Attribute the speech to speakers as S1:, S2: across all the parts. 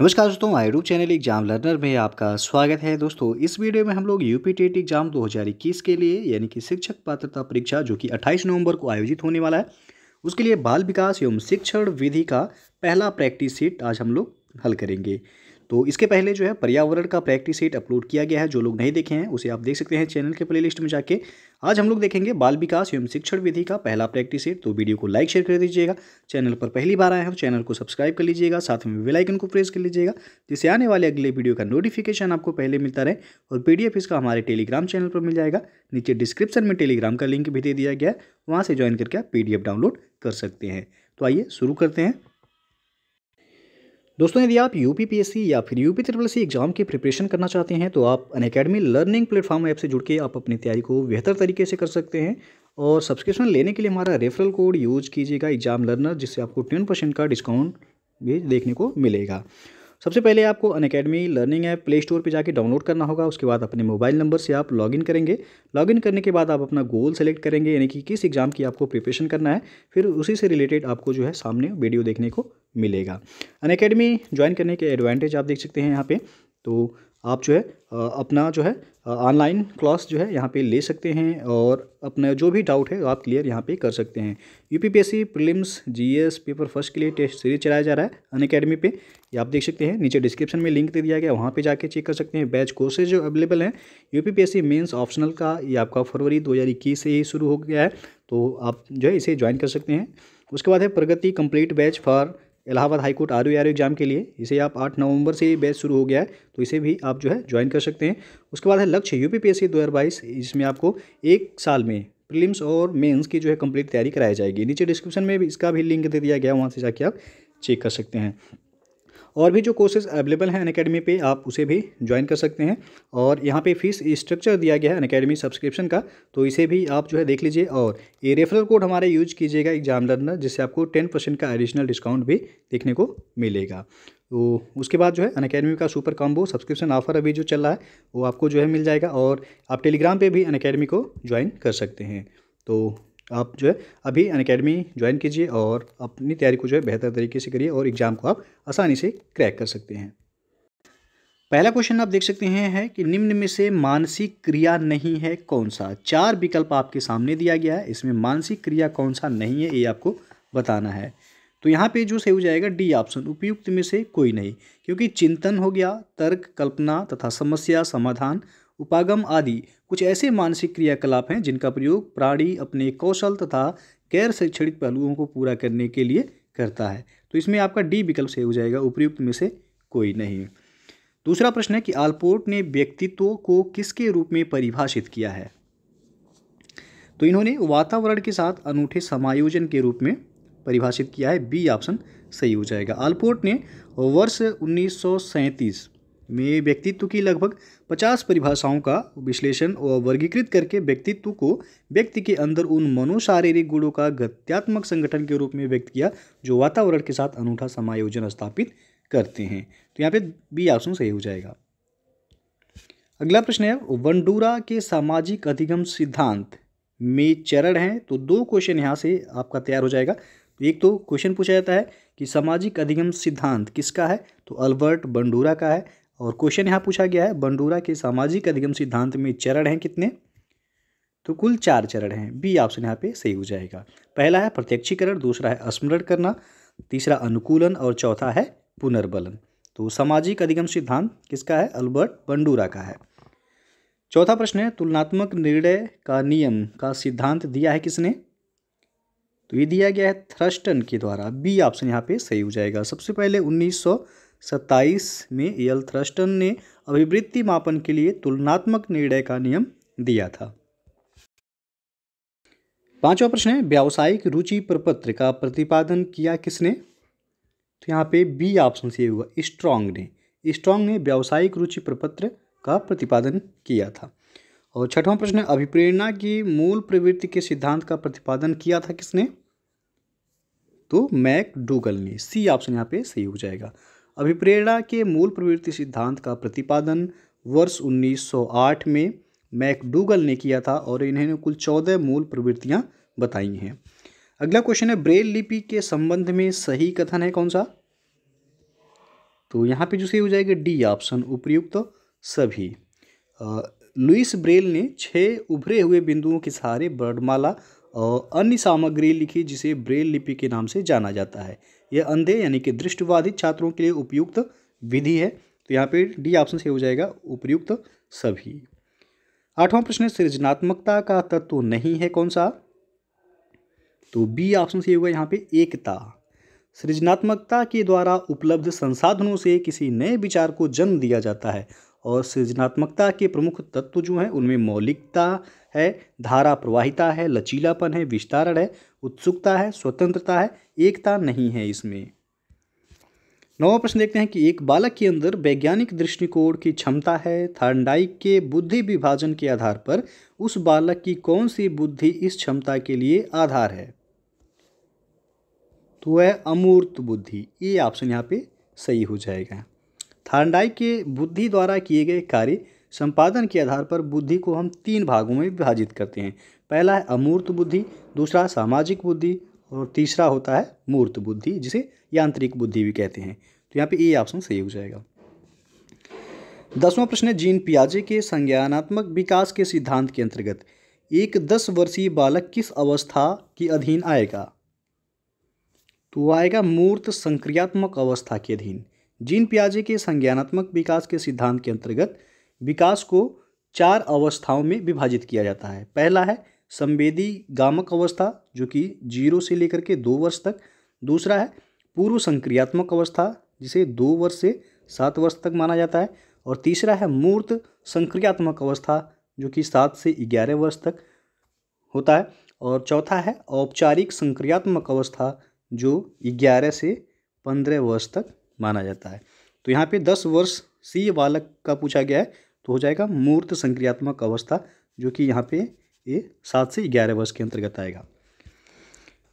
S1: नमस्कार दोस्तों आई रूप चैनल एग्जाम लर्नर में आपका स्वागत है दोस्तों इस वीडियो में हम लोग यूपी टेट एग्जाम 2021 के लिए यानी कि शिक्षक पात्रता परीक्षा जो कि 28 नवंबर को आयोजित होने वाला है उसके लिए बाल विकास एवं शिक्षण विधि का पहला प्रैक्टिस सीट आज हम लोग हल करेंगे तो इसके पहले जो है पर्यावरण का प्रैक्टिस सेट अपलोड किया गया है जो लोग नहीं देखे हैं उसे आप देख सकते हैं चैनल के प्लेलिस्ट में जाके आज हम लोग देखेंगे बाल विकास एवं शिक्षण विधि का पहला प्रैक्टिस सेट तो वीडियो को लाइक शेयर कर दीजिएगा चैनल पर पहली बार आए हैं चैनल को सब्सक्राइब कर लीजिएगा साथ में वेलाइकन को प्रेस कर लीजिएगा जिससे आने वाले अगले वीडियो का नोटिफिकेशन आपको पहले मिलता रहे और पी इसका हमारे टेलीग्राम चैनल पर मिल जाएगा नीचे डिस्क्रिप्शन में टेलीग्राम का लिंक भी दे दिया गया है वहाँ से ज्वाइन करके आप पी डाउनलोड कर सकते हैं तो आइए शुरू करते हैं दोस्तों यदि आप यू पी या फिर U P triple C exam की प्रिपरेशन करना चाहते हैं तो आप Unacademy learning platform app से जुड़ के आप अपनी तैयारी को बेहतर तरीके से कर सकते हैं और सब्सक्रिप्शन लेने के लिए हमारा रेफरल कोड यूज कीजिएगा एग्जाम लर्नर जिससे आपको टेन परसेंट का डिस्काउंट भी देखने को मिलेगा सबसे पहले आपको Unacademy learning app Play Store पर जाकर डाउनलोड करना होगा उसके बाद अपने मोबाइल नंबर से आप लॉगिन करेंगे लॉगिन करने के बाद आप अपना गोल सेलेक्ट करेंगे यानी कि किस एग्ज़ाम की आपको प्रिपरेशन करना है फिर उसी से रिलेटेड आपको जो है सामने वीडियो देखने को मिलेगा अन अकेडमी ज्वाइन करने के एडवांटेज आप देख सकते हैं यहाँ पे तो आप जो है अपना जो है ऑनलाइन क्लास जो है यहाँ पे ले सकते हैं और अपना जो भी डाउट है आप क्लियर यहाँ पे कर सकते हैं U P P S C G S paper first के लिए टेस्ट सीरीज चलाया जा रहा है अन अकेडमी पर ये आप देख सकते हैं नीचे डिस्क्रिप्शन में लिंक दे दिया गया वहाँ पे जाके चेक कर सकते हैं बैच कोर्सेज जो अवेलेबल हैं U P P S C mains optional का ये आपका फरवरी दो हज़ार इक्कीस से ही शुरू हो गया है तो आप जो है इसे ज्वाइन कर सकते हैं उसके बाद है Pragati complete batch for Allahabad high court R U exam के लिए इसे आप आठ नवंबर से बैच शुरू हो गया है तो इसे भी आप जो है ज्वाइन कर सकते हैं उसके बाद है Lakshya U P P S C दो हज़ार बाईस आपको एक साल में प्रीलिम्स और मेंस की जो है कंप्लीट तैयारी कराई जाएगी नीचे डिस्क्रिप्शन में भी इसका भी लिंक दे दिया गया वहाँ से जाके आप चेक कर सकते हैं और भी जो कोर्सेज अवेलेबल हैं अनकेडमी पे आप उसे भी ज्वाइन कर सकते हैं और यहाँ पे फीस स्ट्रक्चर दिया गया है अनकेडमी सब्सक्रिप्शन का तो इसे भी आप जो है देख लीजिए और ये रेफरल कोड हमारे यूज कीजिएगा एग्जाम लर्नर जिससे आपको टेन परसेंट का एडिशनल डिस्काउंट भी देखने को मिलेगा तो उसके बाद जो है अनकेडमी का सुपर कॉम्बो सब्सक्रिप्शन ऑफर अभी जो चल रहा है वो आपको जो है मिल जाएगा और आप टेलीग्राम पर भी अनकेडमी को ज्वाइन कर सकते हैं तो आप जो है अभी अन अकेडमी ज्वाइन कीजिए और अपनी तैयारी को जो है बेहतर तरीके से करिए और एग्ज़ाम को आप आसानी से क्रैक कर सकते हैं पहला क्वेश्चन आप देख सकते हैं है कि निम्न में से मानसिक क्रिया नहीं है कौन सा चार विकल्प आपके सामने दिया गया है इसमें मानसिक क्रिया कौन सा नहीं है ये आपको बताना है तो यहाँ पे जो सही हो जाएगा डी ऑप्शन उपयुक्त में से कोई नहीं क्योंकि चिंतन हो गया तर्क कल्पना तथा समस्या समाधान उपागम आदि कुछ ऐसे मानसिक क्रियाकलाप हैं जिनका प्रयोग प्राणी अपने कौशल तथा गैर शैक्षणिक पहलुओं को पूरा करने के लिए करता है तो इसमें आपका डी विकल्प सही हो जाएगा उपयुक्त में से कोई नहीं दूसरा प्रश्न है कि आलपोर्ट ने व्यक्तित्व को किसके रूप में परिभाषित किया है तो इन्होंने वातावरण के साथ अनूठे समायोजन के रूप में परिभाषित किया है बी ऑप्शन सही हो जाएगा आलपोर्ट ने वर्ष उन्नीस में व्यक्तित्व की लगभग 50 परिभाषाओं का विश्लेषण और वर्गीकृत करके व्यक्तित्व को व्यक्ति के अंदर उन मनोशारीरिक गुणों का गत्यात्मक संगठन के रूप में व्यक्त किया जो वातावरण के साथ अनूठा समायोजन स्थापित करते हैं तो यहाँ पे बी ऑप्शन सही हो जाएगा अगला प्रश्न है वंडूरा के सामाजिक अधिगम सिद्धांत में चरण हैं तो दो क्वेश्चन यहाँ से आपका तैयार हो जाएगा एक तो क्वेश्चन पूछा जाता है कि सामाजिक अधिगम सिद्धांत किसका है तो अल्बर्ट बंडूरा का है और क्वेश्चन यहाँ पूछा गया है बंडूरा के सामाजिक अधिगम सिद्धांत में चरण हैं कितने तो कुल चार चरण हैं बी ऑप्शन यहाँ पे सही हो जाएगा पहला है प्रत्यक्षीकरण दूसरा है स्मरण करना तीसरा अनुकूलन और चौथा है पुनर्बलन तो सामाजिक अधिगम सिद्धांत किसका है अल्बर्ट बंडूरा का है चौथा प्रश्न है तुलनात्मक निर्णय का नियम का सिद्धांत दिया है किसने तो ये दिया गया है थ्रस्टन के द्वारा बी ऑप्शन यहाँ पे सही हो जाएगा सबसे पहले उन्नीस सत्ताईस में यल थ्रस्टन ने अभिवृत्ति मापन के लिए तुलनात्मक निर्णय का नियम दिया था पांचवा प्रश्न है व्यावसायिक रुचि प्रपत्र का प्रतिपादन किया किसने तो यहाँ पे बी ऑप्शन से हुआ स्ट्रांग ने स्ट्रॉन्ग ने व्यावसायिक रुचि प्रपत्र का प्रतिपादन किया था और छठवां प्रश्न अभिप्रेरणा की मूल प्रवृत्ति के सिद्धांत का प्रतिपादन किया था किसने तो मैक डूगल ने सी ऑप्शन यहाँ पे सही हो जाएगा अभिप्रेरणा के मूल प्रवृत्ति सिद्धांत का प्रतिपादन वर्ष 1908 में मैकडूगल ने किया था और इन्होंने कुल चौदह मूल प्रवृत्तियाँ बताई हैं अगला क्वेश्चन है ब्रेल लिपि के संबंध में सही कथन है कौन सा तो यहाँ पे जो सही हो जाएगा डी ऑप्शन उपयुक्त तो सभी लुइस ब्रेल ने छः उभरे हुए बिंदुओं के सहारे बर्डमाला और अन्य सामग्री लिखी जिसे ब्रेल लिपि के नाम से जाना जाता है यह अंधे यानी कि दृष्टवादी छात्रों के लिए उपयुक्त विधि है तो यहाँ पे डी ऑप्शन सही हो जाएगा उपयुक्त सभी आठवां प्रश्न सृजनात्मकता का तत्व नहीं है कौन सा तो बी ऑप्शन सही होगा यहाँ पे एकता सृजनात्मकता के द्वारा उपलब्ध संसाधनों से किसी नए विचार को जन्म दिया जाता है और सृजनात्मकता के प्रमुख तत्व जो हैं उनमें मौलिकता है धारा प्रवाहिता है लचीलापन है विस्तारण है उत्सुकता है स्वतंत्रता है एकता नहीं है इसमें नौवा प्रश्न देखते हैं कि एक बालक के अंदर वैज्ञानिक दृष्टिकोण की क्षमता है थार्डाइक के बुद्धि विभाजन के आधार पर उस बालक की कौन सी बुद्धि इस क्षमता के लिए आधार है तो वह अमूर्त बुद्धि ये ऑप्शन यहाँ पे सही हो जाएगा थारंडाई के बुद्धि द्वारा किए गए कार्य संपादन के आधार पर बुद्धि को हम तीन भागों में विभाजित करते हैं पहला है अमूर्त बुद्धि दूसरा सामाजिक बुद्धि और तीसरा होता है मूर्त बुद्धि जिसे यांत्रिक बुद्धि भी कहते हैं तो यहाँ पे ये ऑप्शन सही हो जाएगा दसवां प्रश्न है जीन पियाजे के संज्ञानात्मक विकास के सिद्धांत के अंतर्गत एक दस वर्षीय बालक किस अवस्था के अधीन आएगा तो आएगा मूर्त संक्रियात्मक अवस्था के अधीन जीन पियाजे के संज्ञानात्मक विकास के सिद्धांत के अंतर्गत विकास को चार अवस्थाओं में विभाजित किया जाता है पहला है संवेदी गामक अवस्था जो कि जीरो से लेकर के दो वर्ष तक दूसरा है पूर्व संक्रियात्मक अवस्था जिसे दो वर्ष से सात वर्ष तक माना जाता है और तीसरा है मूर्त संक्रियात्मक अवस्था जो कि सात से ग्यारह वर्ष तक होता है और चौथा है औपचारिक संक्रियात्मक अवस्था जो ग्यारह से पंद्रह वर्ष तक माना जाता है तो यहाँ पे दस वर्ष सी बालक का पूछा गया है तो हो जाएगा मूर्त संक्रियात्मक अवस्था जो कि यहाँ पे ये सात से ग्यारह वर्ष के अंतर्गत आएगा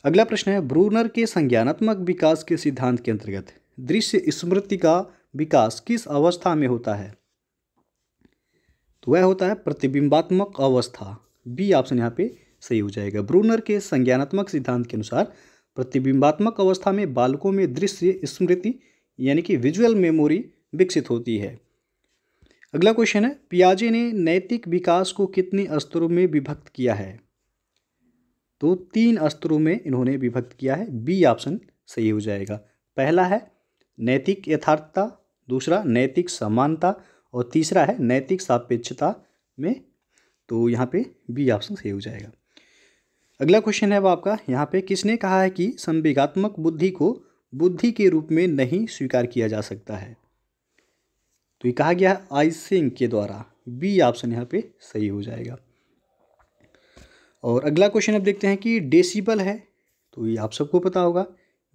S1: अगला प्रश्न है ब्रूनर के संज्ञानात्मक विकास के सिद्धांत के अंतर्गत दृश्य स्मृति का विकास किस अवस्था में होता है तो वह होता है प्रतिबिंबात्मक अवस्था बी ऑप्शन यहाँ पे सही हो जाएगा ब्रूनर के संज्ञानात्मक सिद्धांत के अनुसार प्रतिबिंबात्मक अवस्था में बालकों में दृश्य स्मृति यानी कि विजुअल मेमोरी विकसित होती है अगला क्वेश्चन है पियाजे ने नैतिक विकास को कितने स्तरों में विभक्त किया है तो तीन स्तरों में इन्होंने विभक्त किया है बी ऑप्शन सही हो जाएगा पहला है नैतिक यथार्थता दूसरा नैतिक समानता और तीसरा है नैतिक सापेक्षता में तो यहाँ पे बी ऑप्शन सही हो जाएगा अगला क्वेश्चन है वो आपका यहाँ पे किसने कहा है कि संविगात्मक बुद्धि को बुद्धि के रूप में नहीं स्वीकार किया जा सकता है तो ये कहा गया आई सिंह के द्वारा बी ऑप्शन यहाँ पे सही हो जाएगा और अगला क्वेश्चन अब देखते हैं कि डेसिबल है तो ये आप सबको पता होगा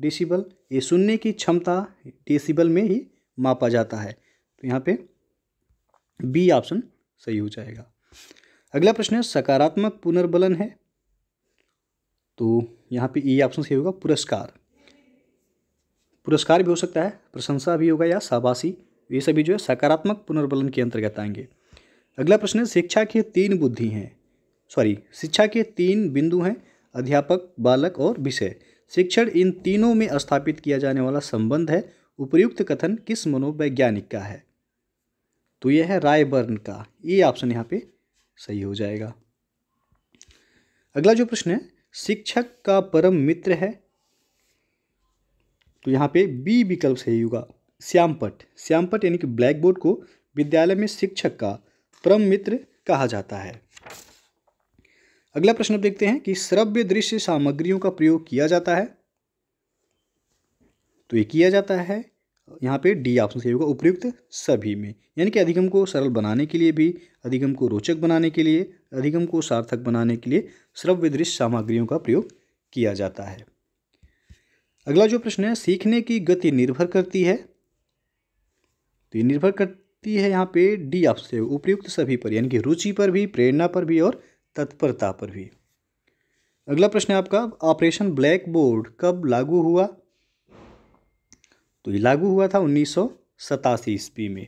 S1: डेसिबल ये सुनने की क्षमता डेसिबल में ही मापा जाता है तो यहाँ पे बी ऑप्शन सही हो जाएगा अगला प्रश्न है सकारात्मक पुनर्बलन है तो यहाँ पे ई ऑप्शन सही होगा पुरस्कार पुरस्कार भी हो सकता है प्रशंसा भी होगा या शाबाशी ये सभी जो है सकारात्मक पुनर्बलन के अंतर्गत आएंगे अगला प्रश्न है शिक्षा के तीन बुद्धि हैं सॉरी शिक्षा के तीन बिंदु हैं अध्यापक बालक और विषय शिक्षण इन तीनों में स्थापित किया जाने वाला संबंध है उपयुक्त कथन किस मनोवैज्ञानिक का है तो यह है रायबर्न का ये ऑप्शन यहाँ पे सही हो जाएगा अगला जो प्रश्न है शिक्षक का परम मित्र है तो यहाँ पे बी विकल्प सही होगा श्यामपट श्यामपट यानी कि ब्लैक बोर्ड को विद्यालय में शिक्षक का परम मित्र कहा जाता है अगला प्रश्न आप देखते हैं कि श्रव्य दृश्य सामग्रियों का प्रयोग किया जाता है तो ये किया जाता है यहाँ पे डी ऑप्शन सही होगा उपयुक्त सभी में यानी कि अधिगम को सरल बनाने के लिए भी अधिगम को रोचक बनाने के लिए अधिगम को सार्थक बनाने के लिए श्रव्य दृश्य सामग्रियों का प्रयोग किया जाता है अगला जो प्रश्न है सीखने की गति निर्भर करती है तो ये निर्भर करती है यहाँ पे डी आपसे उपयुक्त सभी पर यानी कि रुचि पर भी प्रेरणा पर भी और तत्परता पर भी अगला प्रश्न है आपका ऑपरेशन ब्लैक बोर्ड कब लागू हुआ तो ये लागू हुआ था उन्नीस सौ सतासी ईस्वी में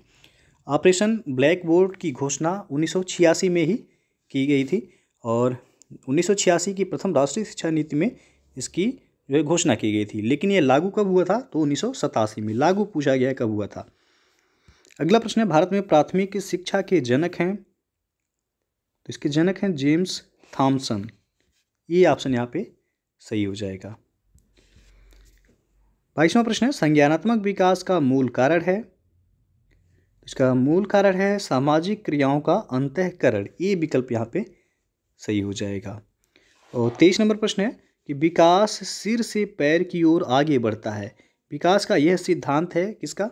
S1: ऑपरेशन ब्लैक बोर्ड की घोषणा उन्नीस सौ छियासी में ही की गई थी और उन्नीस सौ छियासी की प्रथम राष्ट्रीय शिक्षा नीति में इसकी जो है घोषणा की गई थी लेकिन ये लागू कब हुआ था तो उन्नीस में लागू पूछा गया कब हुआ था अगला प्रश्न है भारत में प्राथमिक शिक्षा के जनक हैं तो इसके जनक हैं जेम्स थॉमसन ये ऑप्शन यहाँ पे सही हो जाएगा बाईसवां प्रश्न है संज्ञानात्मक विकास का मूल कारण है तो इसका मूल कारण है सामाजिक क्रियाओं का अंतकरण ये विकल्प यहाँ पे सही हो जाएगा और तेईस नंबर प्रश्न है कि विकास सिर से पैर की ओर आगे बढ़ता है विकास का यह सिद्धांत है किसका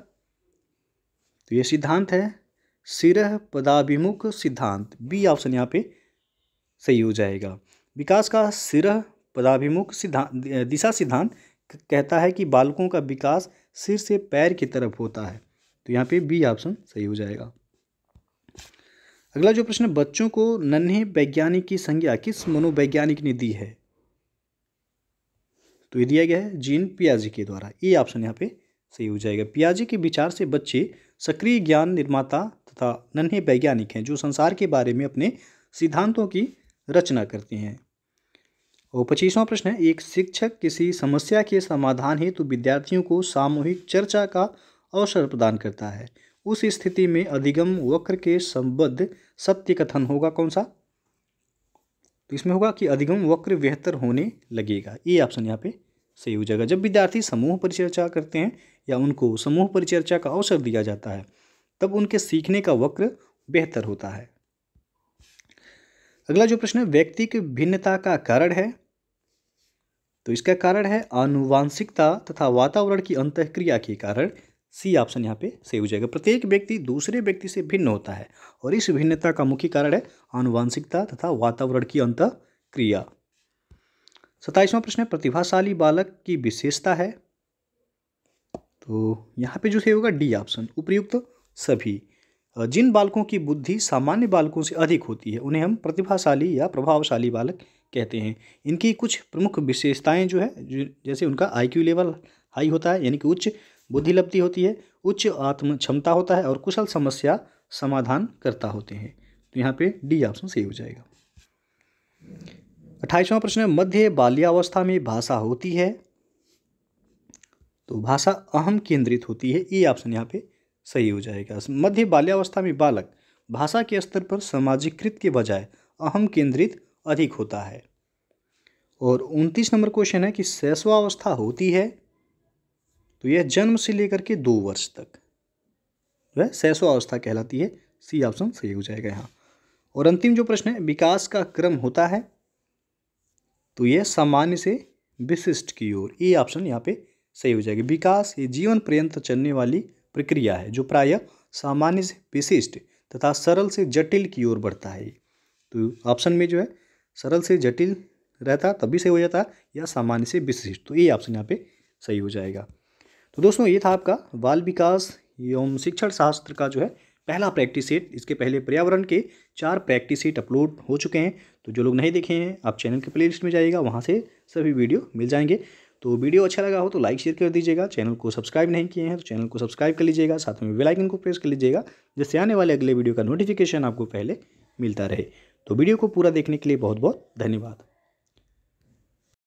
S1: तो यह सिद्धांत है सिर पदाभिमुख सिद्धांत बी ऑप्शन यहाँ पे सही हो जाएगा विकास का सिर पदाभिमुख सिद्धांत दिशा सिद्धांत कहता है कि बालकों का विकास सिर से पैर की तरफ होता है तो यहाँ पे बी ऑप्शन सही हो जाएगा अगला जो प्रश्न बच्चों को नन्हे वैज्ञानिक की संज्ञा किस मनोवैज्ञानिक ने दी है तो ये दिया गया है जीन पियाजी के द्वारा ये ऑप्शन यहाँ पे सही हो जाएगा पियाजी के विचार से बच्चे सक्रिय ज्ञान निर्माता तथा नन्हे वैज्ञानिक हैं जो संसार के बारे में अपने सिद्धांतों की रचना करते हैं और पच्चीसवां प्रश्न है एक शिक्षक किसी समस्या के समाधान हेतु तो विद्यार्थियों को सामूहिक चर्चा का अवसर प्रदान करता है उस स्थिति में अधिगम वक्र के संबद्ध सत्य कथन होगा कौन सा तो इसमें होगा कि अधिगम वक्र बेहतर होने लगेगा ये ऑप्शन यहाँ पे सही हो जाएगा जब विद्यार्थी समूह परिचर्चा करते हैं या उनको समूह परिचर्चा का अवसर दिया जाता है तब उनके सीखने का वक्र बेहतर होता है अगला जो प्रश्न है व्यक्ति की भिन्नता का कारण है तो इसका कारण है आनुवांशिकता तथा वातावरण की अंतक्रिया के कारण सी ऑप्शन यहाँ पे सही हो जाएगा प्रत्येक व्यक्ति दूसरे व्यक्ति से भिन्न होता है और इस भिन्नता का मुख्य कारण है आनुवांशिकता तथा वातावरण की अंत क्रिया सत्ताईसवां प्रश्न है प्रतिभाशाली बालक की विशेषता है तो यहाँ पे जो सही होगा डी ऑप्शन उपयुक्त सभी जिन बालकों की बुद्धि सामान्य बालकों से अधिक होती है उन्हें हम प्रतिभाशाली या प्रभावशाली बालक कहते हैं इनकी कुछ प्रमुख विशेषताएं जो है जैसे उनका आईक्यू लेवल हाई होता है यानी कि उच्च बुद्धि लब्धि होती है उच्च आत्म क्षमता होता है और कुशल समस्या समाधान करता होते हैं तो यहाँ पे डी ऑप्शन सही हो जाएगा अट्ठाईसवां प्रश्न है मध्य बाल्यावस्था में भाषा होती है तो भाषा अहम केंद्रित होती है ये e ऑप्शन यहाँ पे सही हो जाएगा मध्य बाल्यावस्था में बालक भाषा के स्तर पर सामाजिकृत के बजाय अहम केंद्रित अधिक होता है और उनतीस नंबर क्वेश्चन है कि शैशवावस्था होती है तो यह जन्म से लेकर के दो वर्ष तक वह सैसो अवस्था कहलाती है सी ऑप्शन सही हो जाएगा यहाँ और अंतिम जो प्रश्न है विकास का क्रम होता है तो यह सामान्य से विशिष्ट की ओर ए ऑप्शन यहाँ पे सही हो जाएगी विकास ये जीवन पर्यंत चलने वाली प्रक्रिया है जो प्राय सामान्य से विशिष्ट तथा सरल से जटिल की ओर बढ़ता है तो ऑप्शन में जो है सरल से जटिल रहता तभी सही हो जाता या सामान्य से विशिष्ट तो ये ऑप्शन यहाँ पे सही हो जाएगा तो दोस्तों ये था आपका बाल विकास एवं शिक्षण शास्त्र का जो है पहला प्रैक्टिस सेट इसके पहले पर्यावरण के चार प्रैक्टिस सेट अपलोड हो चुके हैं तो जो लोग नहीं देखे हैं आप चैनल के प्लेलिस्ट में जाइएगा वहाँ से सभी वीडियो मिल जाएंगे तो वीडियो अच्छा लगा हो तो लाइक शेयर कर दीजिएगा चैनल को सब्सक्राइब नहीं किए हैं तो चैनल को सब्सक्राइब कर लीजिएगा साथ में बेलाइकन को प्रेस कर लीजिएगा जिससे आने वाले अगले वीडियो का नोटिफिकेशन आपको पहले मिलता रहे तो वीडियो को पूरा देखने के लिए बहुत बहुत धन्यवाद